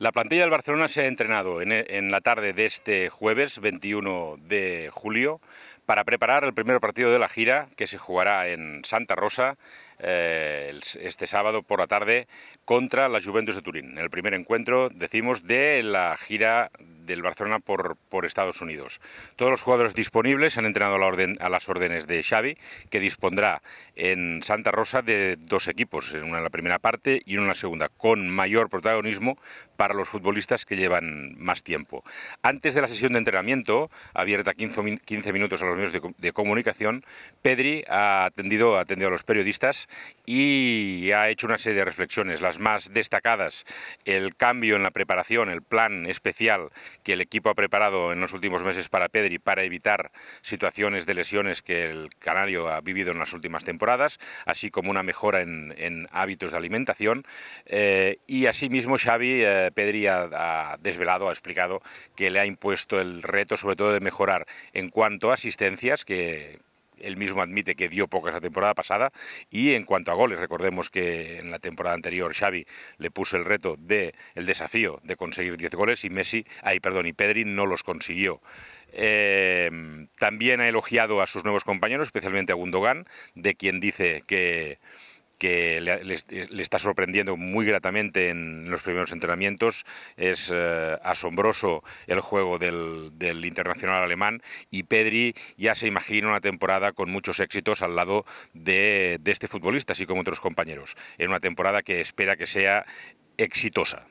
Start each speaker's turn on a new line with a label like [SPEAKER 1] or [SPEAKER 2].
[SPEAKER 1] La plantilla del Barcelona se ha entrenado en, e, la tarde de este jueves 21 de julio para preparar el primer partido de la gira que se jugará en Santa Rosa eh, este sábado por la tarde contra la Juventus de Turín. El primer encuentro, decimos, de la gira del Barcelona por, por Estados Unidos. Todos los jugadores disponibles han entrenado a, las órdenes de Xavi, que dispondrá en Santa Rosa de dos equipos, una en la primera parte y una en la segunda, con mayor protagonismo para los futbolistas que llevan más tiempo. Antes de la sesión de entrenamiento, abierta 15, 15 minutos a los medios de, comunicación, Pedri ha atendido, ha atendido a los periodistas y ha hecho una serie de reflexiones, las más destacadas, el cambio en la preparación, el plan especial que el equipo ha preparado en los últimos meses para Pedri para evitar situaciones de lesiones que el canario ha vivido en las últimas temporadas, así como una mejora en, hábitos de alimentación. Eh, y asimismo Xavi eh, Pedri ha, desvelado, ha explicado que le ha impuesto el reto sobre todo de mejorar en cuanto a asistencias, que él mismo admite que dio pocas esa temporada pasada. Y en cuanto a goles, recordemos que en la temporada anterior Xavi le puso el reto de el desafío de conseguir 10 goles y Messi, ay, perdón, y Pedri no los consiguió. Em, también ha elogiado a sus nuevos compañeros, especialmente a Gundogan, de quien dice que que eh, le, está sorprendiendo muy gratamente en los primeros entrenamientos. Es eh, asombroso el juego del, internacional alemán y Pedri ya se imagina una temporada con muchos éxitos al lado de, de este futbolista, así como otros compañeros, en una temporada que espera que sea exitosa.